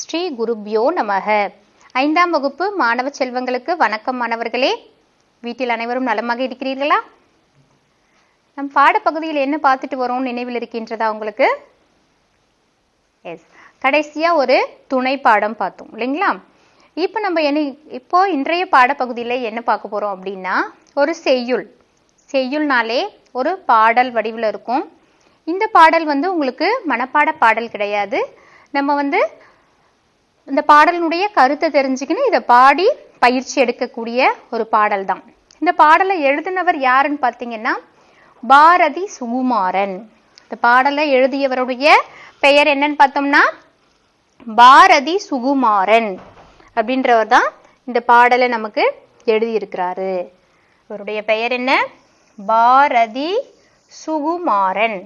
ஸ்ரீ குருப்யோ நமக ஐந்தாம் வகுப்பு மாணவ செல்வங்களுக்கு வணக்கம் மாணவர்களே வீட்டில் அனைவரும் நலமாக இருக்கிறீர்களா நம் பாடப்பகுதியில் என்ன பார்த்துட்டு வரோம் நினைவில் இருக்கின்றதா உங்களுக்கு எஸ் கடைசியாக ஒரு துணை பாடம் பார்த்தோம் இல்லைங்களா இப்போ நம்ம என்ன இப்போ இன்றைய பாடப்பகுதியில் என்ன பார்க்க போகிறோம் அப்படின்னா ஒரு செய்யுள் செய்யுள்னாலே ஒரு பாடல் வடிவில் இருக்கும் இந்த பாடல் வந்து உங்களுக்கு மனப்பாட பாடல் கிடையாது நம்ம வந்து இந்த பாடலினுடைய கருத்தை தெரிஞ்சுக்கின்னு இதை பாடி பயிற்சி எடுக்கக்கூடிய ஒரு பாடல் தான் இந்த பாடலை எழுதினவர் யாருன்னு பார்த்தீங்கன்னா பாரதி சுகுமாரன் இந்த பாடலை எழுதியவருடைய பெயர் என்னன்னு பார்த்தோம்னா பாரதி சுகுமாரன் அப்படின்றவர் தான் இந்த பாடலை நமக்கு எழுதியிருக்கிறாரு இவருடைய பெயர் என்ன பாரதி சுகுமாரன்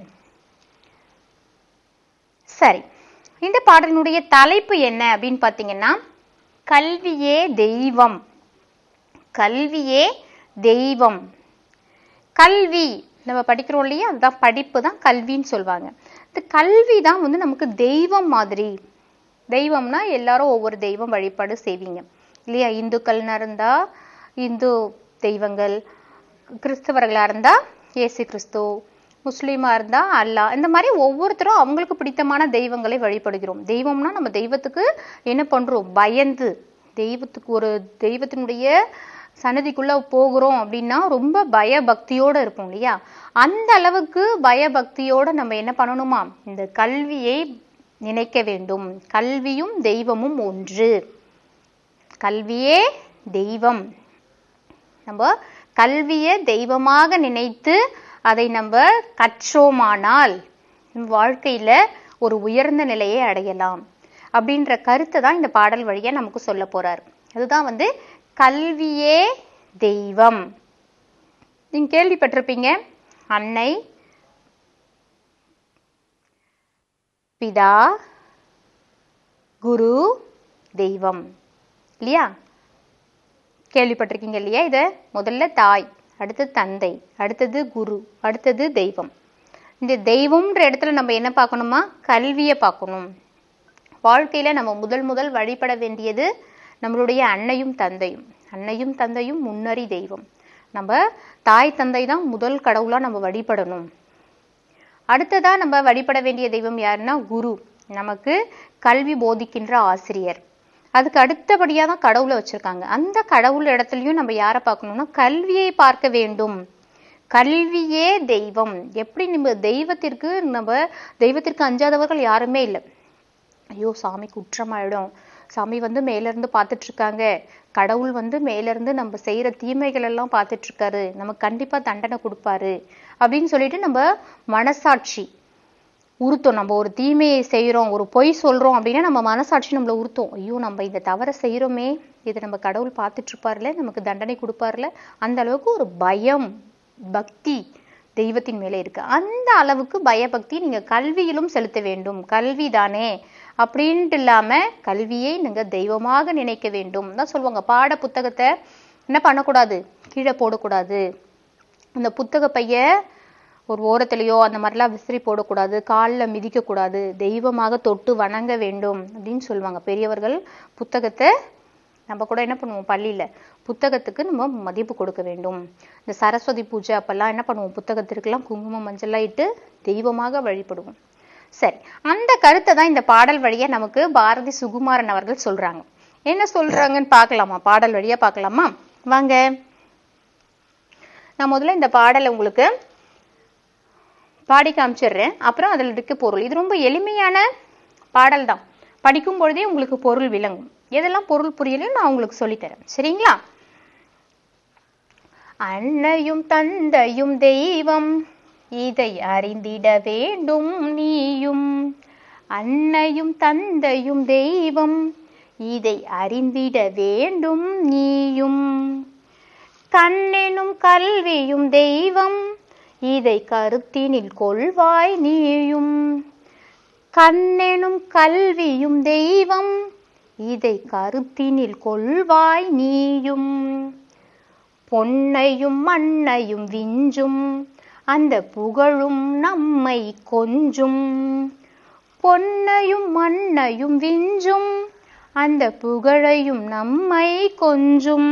சரி இந்த பாடலினுடைய தலைப்பு என்ன அப்படின்னு பார்த்தீங்கன்னா கல்வியே தெய்வம் கல்வியே தெய்வம் கல்வி நம்ம படிக்கிறோம் இல்லையா அதுதான் படிப்பு தான் கல்வின்னு சொல்லுவாங்க இந்த கல்வி தான் வந்து நமக்கு தெய்வம் மாதிரி தெய்வம்னா எல்லாரும் ஒவ்வொரு தெய்வம் வழிபாடு செய்வீங்க இல்லையா இந்துக்கள்னா இருந்தா இந்து தெய்வங்கள் கிறிஸ்தவர்களாக இருந்தால் இயேசு கிறிஸ்து முஸ்லீமாக இருந்தால் அல்லா இந்த மாதிரி ஒவ்வொருத்தரும் அவங்களுக்கு பிடித்தமான தெய்வங்களை வழிபடுகிறோம் தெய்வம்னா நம்ம தெய்வத்துக்கு என்ன பண்ணுறோம் பயந்து தெய்வத்துக்கு ஒரு தெய்வத்தினுடைய சன்னதிக்குள்ளே போகிறோம் அப்படின்னா ரொம்ப பயபக்தியோடு இருக்கும் இல்லையா அந்த அளவுக்கு பயபக்தியோடு நம்ம என்ன பண்ணணுமா இந்த கல்வியை நினைக்க வேண்டும் கல்வியும் தெய்வமும் ஒன்று கல்வியே தெய்வம் நம்ம கல்வியை தெய்வமாக நினைத்து அதை நம்ம கற்றோமானால் வாழ்க்கையில் ஒரு உயர்ந்த நிலையை அடையலாம் அப்படின்ற கருத்தை தான் இந்த பாடல் வழியாக நமக்கு சொல்ல போகிறார் அதுதான் வந்து கல்வியே தெய்வம் நீங்கள் கேள்விப்பட்டிருப்பீங்க அன்னை பிதா குரு தெய்வம் இல்லையா கேள்விப்பட்டிருக்கீங்க இல்லையா இதை முதல்ல தாய் அடுத்தது தந்தை அடுத்தது குரு அடுத்தது தெய்வம் இந்த தெய்வம்ன்ற இடத்துல நம்ம என்ன பார்க்கணுமா கல்வியை பார்க்கணும் வாழ்க்கையில் நம்ம முதல் முதல் வழிபட வேண்டியது நம்மளுடைய அன்னையும் தந்தையும் அன்னையும் தந்தையும் முன்னறி தெய்வம் நம்ம தாய் தந்தை தான் முதல் கடவுளாக நம்ம வழிபடணும் அடுத்ததாக நம்ம வழிபட வேண்டிய தெய்வம் யாருன்னா குரு நமக்கு கல்வி போதிக்கின்ற ஆசிரியர் அதுக்கு அடுத்தபடியாக தான் கடவுளை வச்சுருக்காங்க அந்த கடவுள் இடத்துலையும் நம்ம யாரை பார்க்கணும்னா கல்வியை பார்க்க வேண்டும் கல்வியே தெய்வம் எப்படி நம்ம தெய்வத்திற்கு நம்ம தெய்வத்திற்கு அஞ்சாதவர்கள் யாருமே இல்லை ஐயோ சாமி குற்றமாயிடும் சாமி வந்து மேலேருந்து பார்த்துட்ருக்காங்க இருக்காங்க கடவுள் வந்து மேலேருந்து நம்ம செய்கிற தீமைகள் எல்லாம் பார்த்துட்டு இருக்காரு நமக்கு கண்டிப்பாக தண்டனை கொடுப்பாரு அப்படின்னு சொல்லிட்டு நம்ம மனசாட்சி உறுத்தும் நம்ம ஒரு தீமையை செய்கிறோம் ஒரு பொய் சொல்கிறோம் அப்படின்னா நம்ம மனசாட்சி நம்மளை உறுத்தும் ஐயோ நம்ம இந்த தவறை செய்கிறோமே இதை நம்ம கடவுள் பார்த்துட்ருப்பார்ல நமக்கு தண்டனை கொடுப்பார்ல அந்த அளவுக்கு ஒரு பயம் பக்தி தெய்வத்தின் மேலே இருக்குது அந்த அளவுக்கு பயபக்தி நீங்கள் கல்வியிலும் செலுத்த வேண்டும் கல்வி தானே அப்படின்ட்டு இல்லாமல் கல்வியை நீங்கள் தெய்வமாக நினைக்க வேண்டும் தான் சொல்லுவாங்க பாட புத்தகத்தை என்ன பண்ணக்கூடாது கீழே போடக்கூடாது அந்த புத்தக பைய ஒரு ஓரத்துலேயோ அந்த மாதிரிலாம் விசிறி போடக்கூடாது காலில் மிதிக்கக்கூடாது தெய்வமாக தொட்டு வணங்க வேண்டும் அப்படின்னு சொல்லுவாங்க பெரியவர்கள் புத்தகத்தை நம்ம கூட என்ன பண்ணுவோம் பள்ளியில் புத்தகத்துக்கு நம்ம மதிப்பு கொடுக்க வேண்டும் இந்த சரஸ்வதி பூஜை அப்பெல்லாம் என்ன பண்ணுவோம் புத்தகத்திற்கெல்லாம் குங்குமம் மஞ்சள்லாம் இட்டு தெய்வமாக வழிபடுவோம் சரி அந்த கருத்தை தான் இந்த பாடல் வழியை நமக்கு பாரதி சுகுமாரன் அவர்கள் சொல்கிறாங்க என்ன சொல்கிறாங்கன்னு பார்க்கலாமா பாடல் வழியாக பார்க்கலாமா வாங்க நான் முதல்ல இந்த பாடலை உங்களுக்கு பாடி காமிச்சிடுறேன் அப்புறம் அதில் இருக்க பொருள் இது ரொம்ப எளிமையான பாடல் தான் படிக்கும் பொழுதே உங்களுக்கு பொருள் விளங்கும் எதெல்லாம் பொருள் புரியலையும் நான் உங்களுக்கு சொல்லித்தரேன் சரிங்களா அன்னையும் தந்தையும் தெய்வம் இதை அறிந்திட வேண்டும் நீயும் அன்னையும் தந்தையும் தெய்வம் இதை அறிந்திட வேண்டும் நீயும் கண்ணெனும் கல்வியும் தெய்வம் இதை கருத்தினில் கொள்வாய் நீயும் கண்ணெனும் கல்வியும் தெய்வம் இதை கருத்தினில் கொள்வாய் நீயும் பொன்னையும் மண்ணையும் விஞ்சும் அந்த புகழும் நம்மை கொஞ்சும் பொன்னையும் மண்ணையும் விஞ்சும் அந்த புகழையும் நம்மை கொஞ்சும்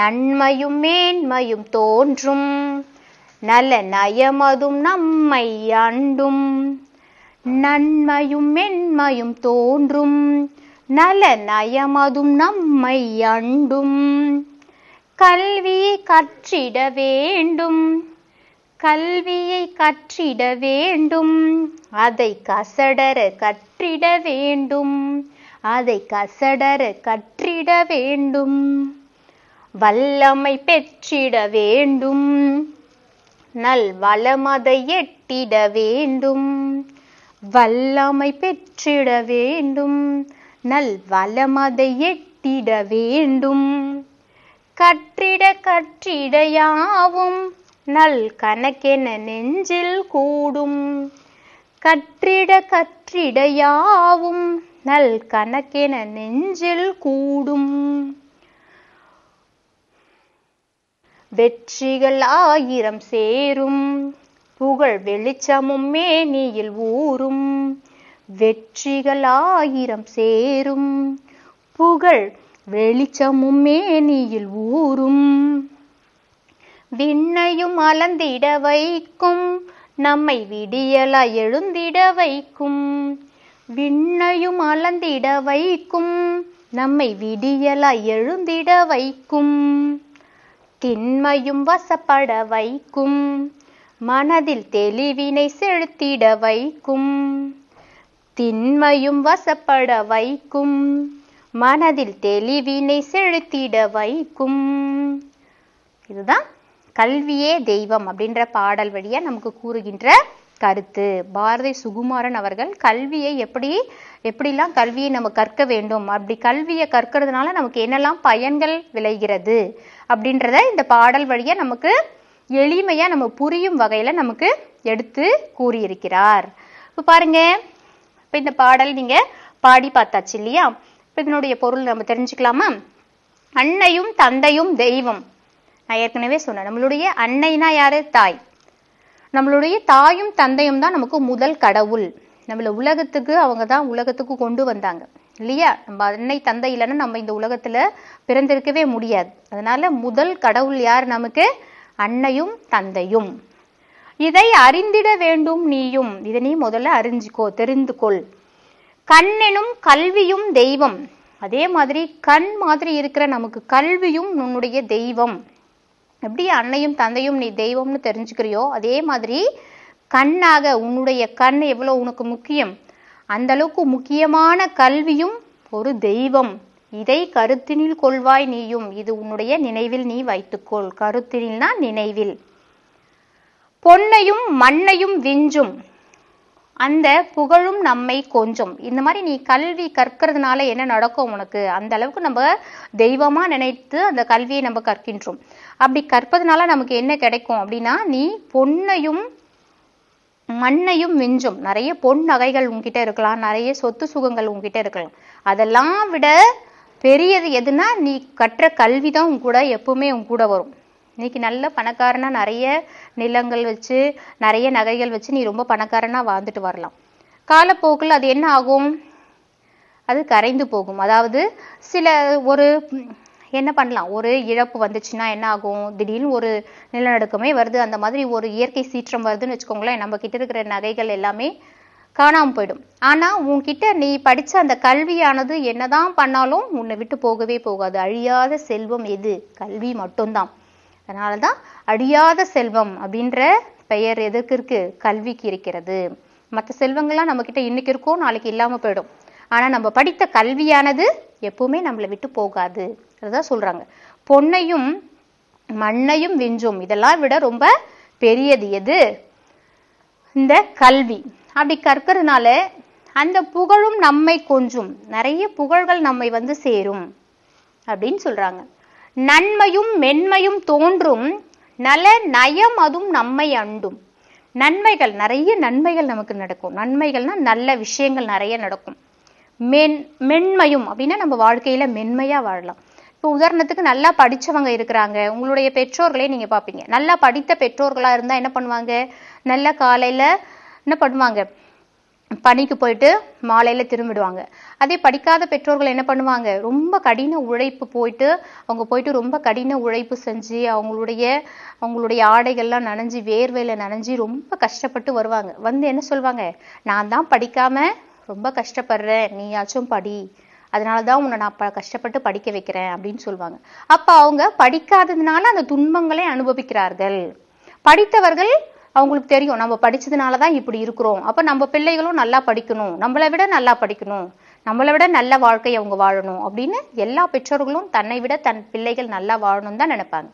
நன்மையும் மேன்மையும் தோன்றும் நல நயமதும் நம்மை அண்டும் நன்மையும் மென்மையும் தோன்றும் நல நயமதும் நம்மை அண்டும் கல்வியை கற்றிட வேண்டும் கல்வியை கற்றிட வேண்டும் அதை கசடர கற்றிட வேண்டும் அதை கசடர கற்றிட வேண்டும் வல்லமை பெற்றிட வேண்டும் நல் வளமதை எட்டிட வேண்டும் வல்லமை பெற்றிட வேண்டும் நல் வளமதை எட்டிட வேண்டும் கற்றிட கற்றிடையாவும் நல் கணக்கென நெஞ்சில் கூடும் கற்றிட கற்றிடையாவும் நல் கணக்கென நெஞ்சில் கூடும் வெற்றிகள் ஆயிரம் சேரும் புகழ் வெளிச்சமும் மேனியில் ஊறும் வெற்றிகள் ஆயிரம் சேரும் புகழ் வெளிச்சமும் மேனியில் ஊறும் விண்ணையும் அலந்திட வைக்கும் நம்மை விடியலா எழுந்திட வைக்கும் விண்ணையும் அலந்திட வைக்கும் நம்மை விடியலா எழுந்திட வைக்கும் திண்மையும் வசப்பட வைக்கும் மனதில் தெளிவினை செலுத்திட வைக்கும் திண்மையும் வசப்பட வைக்கும் மனதில் தெளிவினை செலுத்திட வைக்கும் இதுதான் கல்வியே தெய்வம் அப்படின்ற பாடல் வழியாக நமக்கு கூறுகின்ற கருத்து பாரதி சுகுமாரன் அவர்கள் கல்வியை எப்படி எப்படிலாம் கல்வியை நம்ம கற்க வேண்டும் அப்படி கல்வியை கற்கிறதுனால நமக்கு என்னெல்லாம் பயன்கள் விளைகிறது அப்படின்றத இந்த பாடல் வழியாக நமக்கு எளிமையாக நம்ம புரியும் வகையில் நமக்கு எடுத்து கூறியிருக்கிறார் இப்போ பாருங்க இப்போ இந்த பாடல் நீங்கள் பாடி பார்த்தாச்சு இல்லையா இப்போ இதனுடைய பொருள் நம்ம தெரிஞ்சுக்கலாமா அன்னையும் தந்தையும் தெய்வம் நான் ஏற்கனவே சொன்னேன் நம்மளுடைய அன்னைனா யாரு தாய் நம்மளுடைய தாயும் தந்தையும் தான் நமக்கு முதல் கடவுள் நம்மள உலகத்துக்கு அவங்க தான் உலகத்துக்கு கொண்டு வந்தாங்க இல்லையா நம்ம அன்னை தந்தை இல்லைன்னா நம்ம இந்த உலகத்துல பிறந்திருக்கவே முடியாது அதனால முதல் கடவுள் யார் நமக்கு அன்னையும் தந்தையும் இதை அறிந்திட வேண்டும் நீயும் இதை நீ முதல்ல தெரிந்து கொள் கண்ணெனும் கல்வியும் தெய்வம் அதே மாதிரி கண் மாதிரி இருக்கிற நமக்கு கல்வியும் உன்னுடைய தெய்வம் எப்படி அன்னையும் தந்தையும் நீ தெய்வம்னு தெரிஞ்சுக்கிறியோ அதே மாதிரி கண்ணாக உன்னுடைய கண் எவ்வளோ உனக்கு முக்கியம் அந்த அளவுக்கு முக்கியமான கல்வியும் ஒரு தெய்வம் இதை கருத்தினில் கொள்வாய் நீயும் இது உன்னுடைய நினைவில் நீ வைத்துக்கொள் கருத்தினில்னா நினைவில் பொன்னையும் மண்ணையும் விஞ்சும் அந்த புகழும் நம்மை கொஞ்சம் இந்த மாதிரி நீ கல்வி கற்கிறதுனால என்ன நடக்கும் உனக்கு அந்த அளவுக்கு நம்ம தெய்வமா நினைத்து அந்த கல்வியை நம்ம கற்கின்றோம் அப்படி கற்பதுனால நமக்கு என்ன கிடைக்கும் அப்படின்னா நீ பொன்னையும் மண்ணையும் மிஞ்சும் நிறைய பொன் நகைகள் உங்ககிட்ட இருக்கலாம் நிறைய சொத்து சுகங்கள் உங்ககிட்ட இருக்கலாம் அதெல்லாம் விட பெரியது எதுனா நீ கற்ற கல்வி தான் உன் கூட எப்பவுமே உங்க கூட வரும் இன்னைக்கு நல்ல பணக்காரனா நிறைய நிலங்கள் வச்சு நிறைய நகைகள் வச்சு நீ ரொம்ப பணக்காரனா வாழ்ந்துட்டு வரலாம் காலப்போக்கில் அது என்ன ஆகும் அது கரைந்து போகும் அதாவது சில ஒரு என்ன பண்ணலாம் ஒரு இழப்பு வந்துச்சுன்னா என்ன ஆகும் திடீர்னு ஒரு நிலநடுக்கமே வருது அந்த மாதிரி ஒரு இயற்கை சீற்றம் வருதுன்னு வச்சுக்கோங்களேன் நம்ம கிட்ட இருக்கிற நகைகள் எல்லாமே காணாமல் போயிடும் ஆனால் உன்கிட்ட நீ படித்த அந்த கல்வியானது என்னதான் பண்ணாலும் உன்னை விட்டு போகவே போகாது அழியாத செல்வம் எது கல்வி மட்டும்தான் அதனால தான் அழியாத செல்வம் அப்படின்ற பெயர் எதுக்கு இருக்கு கல்விக்கு இருக்கிறது மற்ற செல்வங்கள்லாம் நம்மக்கிட்ட இன்னைக்கு இருக்கோ நாளைக்கு இல்லாமல் போயிடும் ஆனால் நம்ம படித்த கல்வியானது எப்பவுமே நம்மளை விட்டு போகாது சொல்றாங்க பொன்னையும் மண்ணையும் விஞ்சும் இதெல்லாம் விட ரொம்ப பெரியது எது இந்த கல்வி அப்படி கற்கிறதுனால அந்த புகழும் நம்மை கொஞ்சும் நிறைய புகழ்கள் நம்மை வந்து சேரும் அப்படின்னு சொல்றாங்க நன்மையும் மென்மையும் தோன்றும் நல நயம் அதுவும் நம்மை அண்டும் நன்மைகள் நிறைய நன்மைகள் நமக்கு நடக்கும் நன்மைகள்னா நல்ல விஷயங்கள் நிறைய நடக்கும் மென் மென்மையும் அப்படின்னா நம்ம வாழ்க்கையில மென்மையா வாழலாம் இப்போ உதாரணத்துக்கு நல்லா படித்தவங்க இருக்கிறாங்க உங்களுடைய பெற்றோர்களே நீங்கள் பார்ப்பீங்க நல்லா படித்த பெற்றோர்களாக இருந்தால் என்ன பண்ணுவாங்க நல்லா காலையில் என்ன பண்ணுவாங்க பணிக்கு போயிட்டு மாலையில் திரும்பிடுவாங்க அதே படிக்காத பெற்றோர்கள் என்ன பண்ணுவாங்க ரொம்ப கடின உழைப்பு போயிட்டு அவங்க போயிட்டு ரொம்ப கடின உழைப்பு செஞ்சு அவங்களுடைய அவங்களுடைய ஆடைகள்லாம் நனைஞ்சி வேர்வையில் நனைஞ்சி ரொம்ப கஷ்டப்பட்டு வருவாங்க வந்து என்ன சொல்லுவாங்க நான் தான் படிக்காமல் ரொம்ப கஷ்டப்படுறேன் நீயாச்சும் படி அதனால தான் உன்னை நான் ப கஷ்டப்பட்டு படிக்க வைக்கிறேன் அப்படின்னு சொல்லுவாங்க அப்போ அவங்க படிக்காததுனால அந்த துன்பங்களை அனுபவிக்கிறார்கள் படித்தவர்கள் அவங்களுக்கு தெரியும் நம்ம படித்ததுனால தான் இப்படி இருக்கிறோம் அப்போ நம்ம பிள்ளைகளும் நல்லா படிக்கணும் நம்மளை விட நல்லா படிக்கணும் நம்மளை விட நல்ல வாழ்க்கை அவங்க வாழணும் அப்படின்னு எல்லா பெற்றோர்களும் தன்னை விட தன் பிள்ளைகள் நல்லா வாழணும் தான் நினைப்பாங்க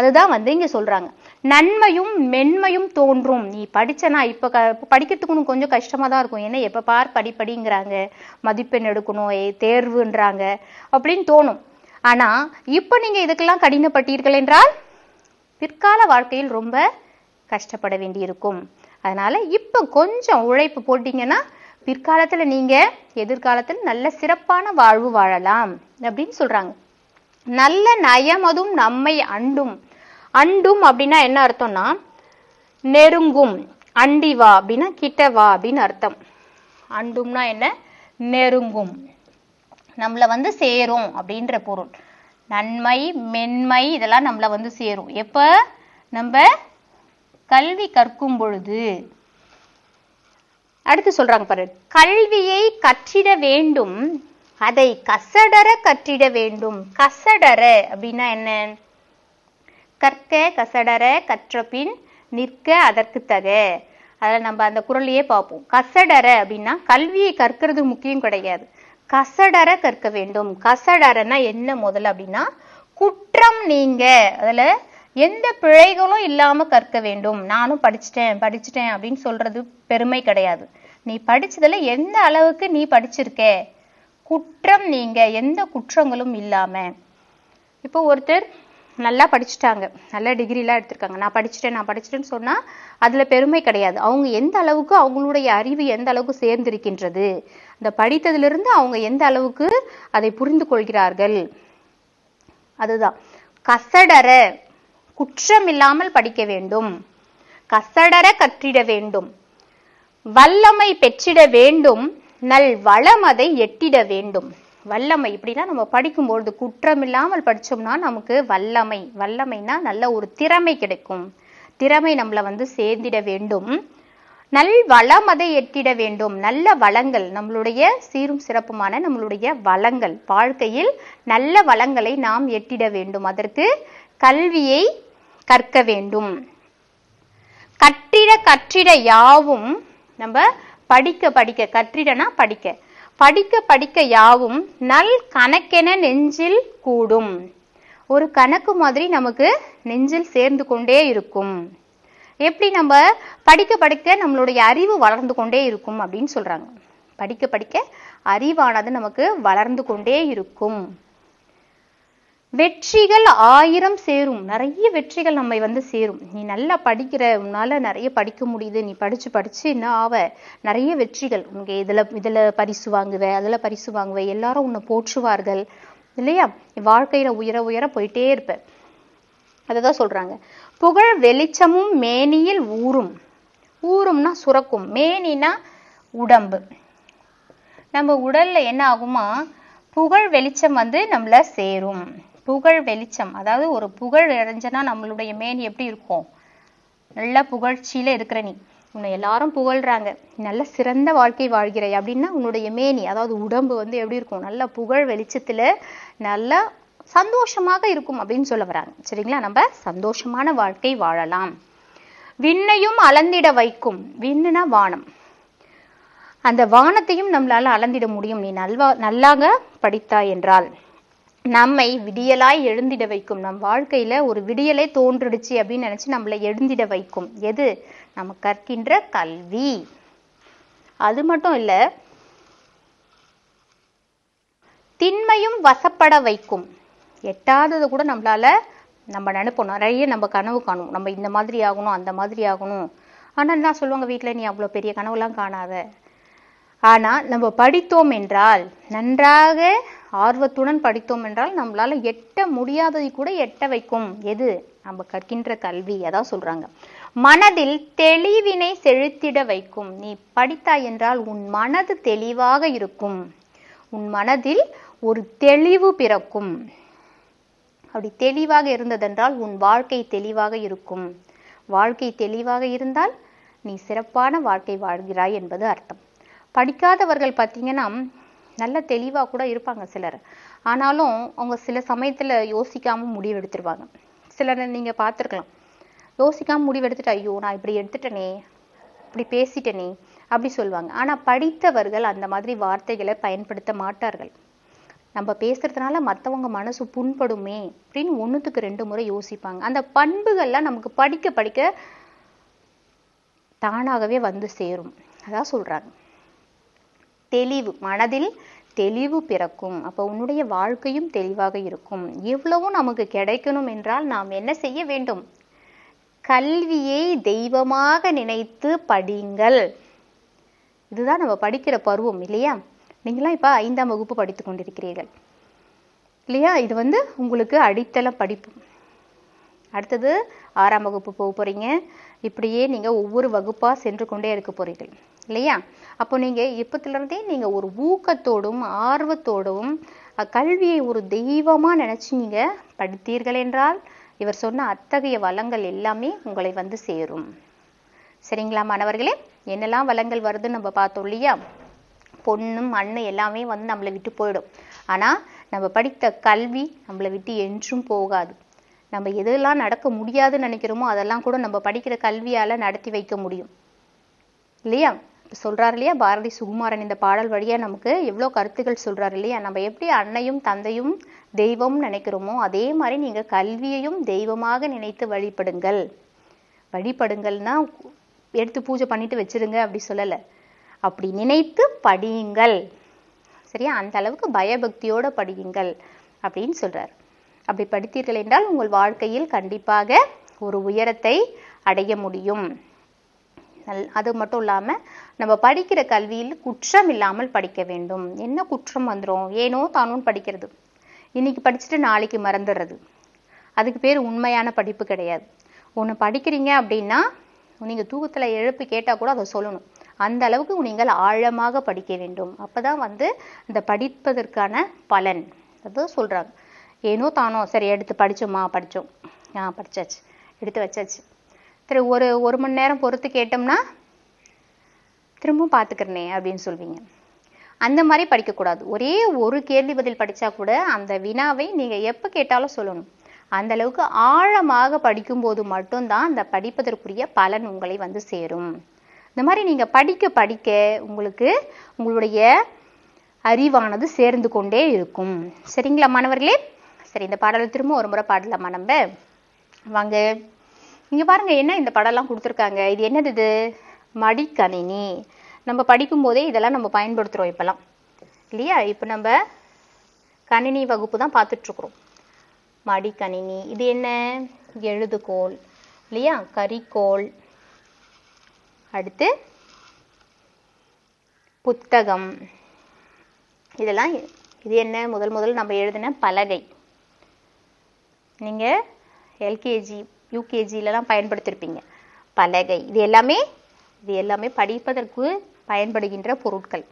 அதுதான் வந்து இங்க சொல்றாங்க நன்மையும் மென்மையும் தோன்றும் நீ படிச்சனா இப்ப படிக்கிறதுக்கு கொஞ்சம் கஷ்டமா தான் இருக்கும் ஏன்னா எப்ப பார் படிப்படிங்கிறாங்க மதிப்பெண் எடுக்கணும் தேர்வுன்றாங்க அப்படின்னு தோணும் ஆனா இப்ப நீங்க இதுக்கெல்லாம் கடினப்பட்டீர்கள் என்றால் பிற்கால வாழ்க்கையில் ரொம்ப கஷ்டப்பட வேண்டியிருக்கும் அதனால இப்ப கொஞ்சம் உழைப்பு போட்டீங்கன்னா பிற்காலத்துல நீங்க எதிர்காலத்தில் நல்ல சிறப்பான வாழ்வு வாழலாம் அப்படின்னு சொல்றாங்க நல்ல நயமதும் நம்மை அண்டும் அண்டும் அப்படின்னா என்ன அர்த்தம்னா நெருங்கும் அண்டி வா அப்படின்னா கிட்ட வா அப்படின்னு அர்த்தம் அண்டும்னா என்ன நெருங்கும் நம்மளை வந்து சேரும் அப்படின்ற பொருள் நன்மை மென்மை இதெல்லாம் நம்மளை வந்து சேரும் எப்போ நம்ம கல்வி கற்கும் பொழுது அடுத்து சொல்றாங்க பாரு கல்வியை கற்றிட வேண்டும் அதை கசடர கற்றிட வேண்டும் கசடர அப்படின்னா என்ன கற்க கசடர கற்றபின் நிற்க அதற்கு தக அதில் நம்ம அந்த குரலையே பார்ப்போம் கசடர அப்படின்னா கல்வியை கற்கிறது முக்கியம் கிடையாது கசடர கற்க வேண்டும் கசடரனா என்ன முதல்ல அப்படின்னா குற்றம் நீங்க அதில் எந்த பிழைகளும் இல்லாமல் கற்க வேண்டும் நானும் படிச்சிட்டேன் படிச்சிட்டேன் அப்படின்னு சொல்றது பெருமை கிடையாது நீ படிச்சதுல எந்த அளவுக்கு நீ படிச்சிருக்க குற்றம் நீங்க எந்த குற்றங்களும் இல்லாம இப்போ ஒருத்தர் நல்லா படிச்சுட்டாங்க நல்ல டிகிரிலாம் எடுத்திருக்காங்க நான் படிச்சுட்டேன் நான் படிச்சுட்டேன்னு சொன்னால் அதில் பெருமை கிடையாது அவங்க எந்த அளவுக்கு அவங்களுடைய அறிவு எந்த அளவுக்கு சேர்ந்திருக்கின்றது இந்த படித்ததிலிருந்து அவங்க எந்த அளவுக்கு அதை புரிந்து கொள்கிறார்கள் அதுதான் கசடர குற்றமில்லாமல் படிக்க வேண்டும் கசடர கற்றிட வேண்டும் வல்லமை பெற்றிட வேண்டும் நல் வளம் அதை எட்டிட வேண்டும் வல்லமை இப்படின்னா நம்ம படிக்கும்பொழுது குற்றம் இல்லாமல் படித்தோம்னா நமக்கு வல்லமை வல்லமைனா நல்ல ஒரு திறமை கிடைக்கும் திறமை நம்மளை வந்து சேர்ந்திட வேண்டும் நல் வளம் அதை எட்டிட வேண்டும் நல்ல வளங்கள் நம்மளுடைய சீரும் சிறப்புமான நம்மளுடைய வளங்கள் வாழ்க்கையில் நல்ல வளங்களை நாம் எட்டிட வேண்டும் அதற்கு கல்வியை கற்க வேண்டும் கற்றிட கற்றிட யாவும் நம்ம படிக்க படிக்க கற்றிடனா படிக்க படிக்க படிக்க யாவும் நல் கணக்கென நெஞ்சில் கூடும் ஒரு கணக்கு மாதிரி நமக்கு நெஞ்சில் சேர்ந்து கொண்டே இருக்கும் எப்படி நம்ம படிக்க படிக்க நம்மளுடைய அறிவு வளர்ந்து கொண்டே இருக்கும் அப்படின்னு சொல்கிறாங்க படிக்க படிக்க அறிவானது நமக்கு வளர்ந்து கொண்டே இருக்கும் வெற்றிகள் ஆயிரம் சேரும் நிறைய வெற்றிகள் நம்மை வந்து சேரும் நீ நல்லா படிக்கிற உன்னால நிறைய படிக்க முடியுது நீ படிச்சு படிச்சு என்ன ஆவ நிறைய வெற்றிகள் உங்க இதுல இதுல பரிசு வாங்குவ அதுல பரிசு வாங்குவ எல்லாரும் உன்னை போற்றுவார்கள் இல்லையா வாழ்க்கையில உயர உயர போயிட்டே இருப்ப அததான் சொல்றாங்க புகழ் வெளிச்சமும் மேனியில் ஊறும் ஊறும்னா சுரக்கும் மேனினா உடம்பு நம்ம உடல்ல என்ன ஆகுமா புகழ் வெளிச்சம் வந்து நம்மள சேரும் புகழ் வெளிச்சம் அதாவது ஒரு புகழ் இறைஞ்சனா நம்மளுடைய மேனி எப்படி இருக்கும் நல்ல புகழ்ச்சியில இருக்கிற நீ உன்னை எல்லாரும் புகழ்றாங்க நல்ல சிறந்த வாழ்க்கை வாழ்கிறாய் அப்படின்னா உன்னுடைய மேனி அதாவது உடம்பு வந்து எப்படி இருக்கும் நல்ல புகழ் வெளிச்சத்துல நல்ல சந்தோஷமாக இருக்கும் அப்படின்னு சொல்ல வராங்க சரிங்களா நம்ம சந்தோஷமான வாழ்க்கை வாழலாம் விண்ணையும் அளந்திட வைக்கும் விண்ணுனா வானம் அந்த வானத்தையும் நம்மளால அளந்திட முடியும் நீ நல்வா நல்லாக படித்தாய் என்றால் நம்மை விடியலாய் எழுந்திட வைக்கும் நம் வாழ்க்கையில ஒரு விடியலை தோன்றுடுச்சு அப்படின்னு நினைச்சு நம்மளை எழுந்திட வைக்கும் எது நம்ம கற்கின்ற கல்வி அது மட்டும் இல்ல திண்மையும் வசப்பட வைக்கும் எட்டாதது கூட நம்மளால நம்ம நினைப்போம் நிறைய நம்ம கனவு காணும் நம்ம இந்த மாதிரி ஆகணும் அந்த மாதிரி ஆகணும் ஆனால் என்ன சொல்லுவாங்க வீட்டில் நீ அவ்வளோ பெரிய கனவுலாம் காணாத ஆனால் நம்ம படித்தோம் என்றால் நன்றாக ஆர்வத்துடன் படித்தோம் என்றால் நம்மளால எட்ட முடியாததை கூட எட்ட வைக்கும் எது நம்ம கற்கின்ற கல்வி அதான் சொல்றாங்க மனதில் தெளிவினை செலுத்திட வைக்கும் நீ படித்தாய் என்றால் உன் மனது தெளிவாக இருக்கும் உன் மனதில் ஒரு தெளிவு பிறக்கும் அப்படி தெளிவாக இருந்ததென்றால் உன் வாழ்க்கை தெளிவாக இருக்கும் வாழ்க்கை தெளிவாக இருந்தால் நீ சிறப்பான வாழ்க்கை வாழ்கிறாய் என்பது அர்த்தம் படிக்காதவர்கள் பார்த்தீங்கன்னா நல்ல தெளிவாக கூட இருப்பாங்க சிலர் ஆனாலும் அவங்க சில சமயத்தில் யோசிக்காமல் முடிவெடுத்துருவாங்க சிலர் நீங்கள் பார்த்துருக்கலாம் யோசிக்காமல் முடிவெடுத்துட்டு ஐயோ நான் இப்படி எடுத்துட்டேனே இப்படி பேசிட்டேனே அப்படி சொல்லுவாங்க ஆனால் படித்தவர்கள் அந்த மாதிரி வார்த்தைகளை பயன்படுத்த மாட்டார்கள் நம்ம பேசுறதுனால மற்றவங்க மனசு புண்படுமே அப்படின்னு ஒன்றுத்துக்கு ரெண்டு முறை யோசிப்பாங்க அந்த பண்புகள்லாம் நமக்கு படிக்க படிக்க தானாகவே வந்து சேரும் அதான் சொல்கிறாங்க தெளிவு மனதில் தெளிவு பிறக்கும் அப்போ உன்னுடைய வாழ்க்கையும் தெளிவாக இருக்கும் இவ்வளவும் நமக்கு கிடைக்கணும் என்றால் நாம் என்ன செய்ய வேண்டும் கல்வியை தெய்வமாக நினைத்து படிங்கள் இதுதான் நம்ம படிக்கிற பருவம் இல்லையா நீங்களாம் இப்போ ஐந்தாம் வகுப்பு படித்து கொண்டிருக்கிறீர்கள் இல்லையா இது வந்து உங்களுக்கு அடித்தள படிப்பு அடுத்தது ஆறாம் வகுப்பு போக போகிறீங்க இப்படியே நீங்கள் ஒவ்வொரு வகுப்பாக சென்று கொண்டே இருக்க போகிறீர்கள் இல்லையா அப்போ நீங்கள் இப்பத்துலேருந்தே நீங்கள் ஒரு ஊக்கத்தோடும் ஆர்வத்தோடும் கல்வியை ஒரு தெய்வமாக நினச்சி நீங்கள் படித்தீர்கள் என்றால் இவர் சொன்ன அத்தகைய வளங்கள் எல்லாமே உங்களை வந்து சேரும் சரிங்களா மாணவர்களே என்னெல்லாம் வளங்கள் வருதுன்னு நம்ம பார்த்தோம் இல்லையா பொண்ணும் மண் எல்லாமே வந்து நம்மளை விட்டு போயிடும் ஆனால் நம்ம படித்த கல்வி நம்மளை விட்டு என்றும் போகாது நம்ம எதெல்லாம் நடக்க முடியாதுன்னு நினைக்கிறோமோ அதெல்லாம் கூட நம்ம படிக்கிற கல்வியால் நடத்தி வைக்க முடியும் இல்லையா சொல்கிறார் இல்லையா பாரதி சுகுமாரன் இந்த பாடல் வழியாக நமக்கு எவ்வளோ கருத்துக்கள் சொல்கிறார் இல்லையா நம்ம எப்படி அன்னையும் தந்தையும் தெய்வம்னு நினைக்கிறோமோ அதே மாதிரி நீங்கள் கல்வியையும் தெய்வமாக நினைத்து வழிபடுங்கள் வழிபடுங்கள்னா எடுத்து பூஜை பண்ணிட்டு வச்சிருங்க அப்படி சொல்லலை அப்படி நினைத்து படியுங்கள் சரியா அந்த அளவுக்கு பயபக்தியோடு படியுங்கள் அப்படின்னு சொல்கிறார் அப்படி படித்தீர்கள் என்றால் உங்கள் வாழ்க்கையில் கண்டிப்பாக ஒரு உயரத்தை அடைய முடியும் நல் அது மட்டும் இல்லாமல் நம்ம படிக்கிற கல்வியில் குற்றம் இல்லாமல் படிக்க வேண்டும் என்ன குற்றம் வந்துடும் ஏனோ தானும் படிக்கிறது இன்னைக்கு படிச்சுட்டு நாளைக்கு மறந்துடுறது அதுக்கு பேர் உண்மையான படிப்பு கிடையாது ஒன்று படிக்கிறீங்க அப்படின்னா நீங்கள் தூக்கத்தில் எழுப்பு கேட்டால் கூட அதை சொல்லணும் அந்த அளவுக்கு நீங்கள் ஆழமாக படிக்க வேண்டும் அப்போ தான் வந்து இந்த படிப்பதற்கான பலன் அது சொல்கிறாங்க ஏனோ தானோ சரி எடுத்து படித்தோம்மா படித்தோம் ஆ படித்தாச்சு எடுத்து வச்சாச்சு சரி ஒரு ஒரு மணி நேரம் பொறுத்து கேட்டோம்னா திரும்பவும் பார்த்துக்கிறனே அப்படின்னு சொல்வீங்க அந்த மாதிரி படிக்கக்கூடாது ஒரே ஒரு கேள்வி பதில் படித்தா கூட அந்த வினாவை நீங்கள் எப்போ கேட்டாலும் சொல்லணும் அந்த அளவுக்கு ஆழமாக படிக்கும்போது மட்டும்தான் அந்த படிப்பதற்குரிய பலன் உங்களை வந்து சேரும் இந்த மாதிரி நீங்கள் படிக்க படிக்க உங்களுக்கு உங்களுடைய அறிவானது சேர்ந்து கொண்டே இருக்கும் சரிங்களா மாணவர்களே சரி இந்த பாடலை திரும்ப ஒரு முறை பாடலாம் நம்ம வாங்க இங்கே பாருங்கள் என்ன இந்த படம்லாம் கொடுத்துருக்காங்க இது என்னது இது மடிக்கணினி நம்ம படிக்கும்போதே இதெல்லாம் நம்ம பயன்படுத்துகிறோம் இப்பெல்லாம் இல்லையா இப்போ நம்ம கணினி வகுப்பு தான் பார்த்துட்ருக்குறோம் மடிக்கணினி இது என்ன எழுதுகோல் இல்லையா கறிக்கோள் அடுத்து புத்தகம் இதெல்லாம் இது என்ன முதல் முதல் நம்ம எழுதின பலகை நீங்கள் எல்கேஜி யூகேஜிலலாம் பயன்படுத்தியிருப்பீங்க பலகை இது எல்லாமே இது எல்லாமே படிப்பதற்கு பயன்படுகின்ற பொருட்கள்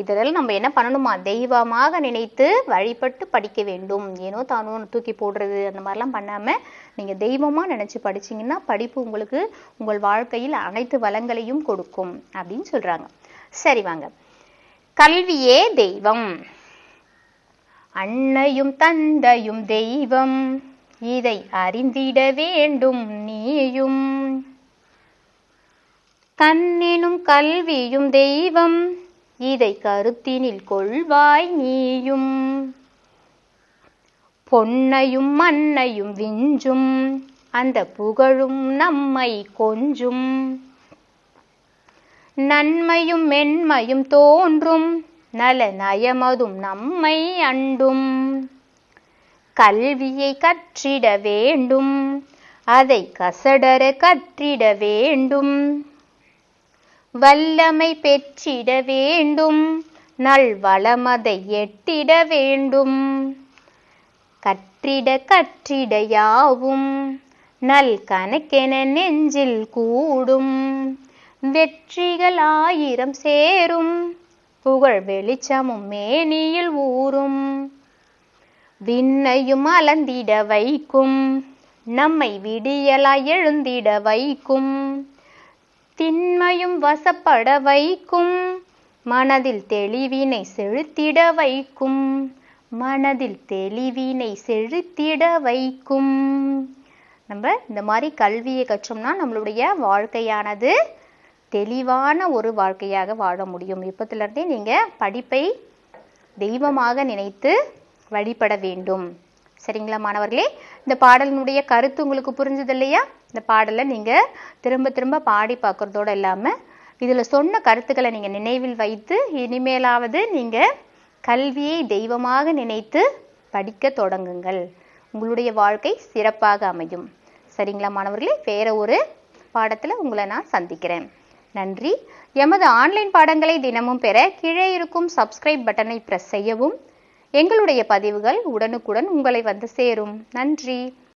இதெல்லாம் நம்ம என்ன பண்ணணுமா தெய்வமாக நினைத்து வழிபட்டு படிக்க வேண்டும் ஏனோ தானோ தூக்கி போடுறது அந்த மாதிரிலாம் பண்ணாமல் நீங்கள் தெய்வமாக நினச்சி படிச்சிங்கன்னா படிப்பு உங்களுக்கு உங்கள் வாழ்க்கையில் அனைத்து வளங்களையும் கொடுக்கும் அப்படின்னு சொல்கிறாங்க சரி வாங்க கல்வியே தெய்வம் அன்னையும் தந்தையும் தெய்வம் இதை அறிந்திட வேண்டும் நீயும் தன்னினும் கல்வியும் தெய்வம் இதை கருத்தினில் கொள்வாய் நீயும் பொன்னையும் மண்ணையும் விஞ்சும் அந்த புகழும் நம்மை கொஞ்சும் நன்மையும் மென்மையும் தோன்றும் நல நயமதும் நம்மை அண்டும் கல்வியை கற்றிட வேண்டும் அதை கசடர கற்றிட வேண்டும் வல்லமை பெற்றிட வேண்டும் நல்வளமதை எட்டிட வேண்டும் கற்றிட கற்றிடையாவும் நல் கணக்கென நெஞ்சில் கூடும் வெற்றிகள் ஆயிரம் சேரும் புகழ் வெளிச்சமும் மேனியில் ஊறும் விண்ணையும் அலந்திட வைக்கும் நம்மை விடியலாய் எழுந்திட வைக்கும் திண்மையும் வசப்பட வைக்கும் மனதில் தெளிவினை செழுத்திட வைக்கும் மனதில் தெளிவினை செழுத்திட வைக்கும் நம்ம இந்த மாதிரி கல்வியை கற்றோம்னா நம்மளுடைய வாழ்க்கையானது தெளிவான ஒரு வாழ்க்கையாக வாழ முடியும் இப்பத்திலிருந்தே நீங்கள் படிப்பை தெய்வமாக நினைத்து வழிபட வேண்டும் சரிங்களா மாணவர்களே இந்த பாடலினுடைய கருத்து உங்களுக்கு புரிஞ்சது இல்லையா இந்த பாடலை நீங்கள் திரும்ப திரும்ப பாடி பார்க்குறதோடு இல்லாமல் இதில் சொன்ன கருத்துக்களை நீங்கள் நினைவில் வைத்து இனிமேலாவது நீங்கள் கல்வியை தெய்வமாக நினைத்து படிக்க தொடங்குங்கள் உங்களுடைய வாழ்க்கை சிறப்பாக அமையும் சரிங்களா மாணவர்களே வேற ஒரு பாடத்தில் உங்களை நான் சந்திக்கிறேன் நன்றி எமது ஆன்லைன் பாடங்களை தினமும் பெற கீழே இருக்கும் சப்ஸ்கிரைப் பட்டனை ப்ரெஸ் செய்யவும் எங்களுடைய பதிவுகள் உடனுக்குடன் உங்களை வந்து சேரும் நன்றி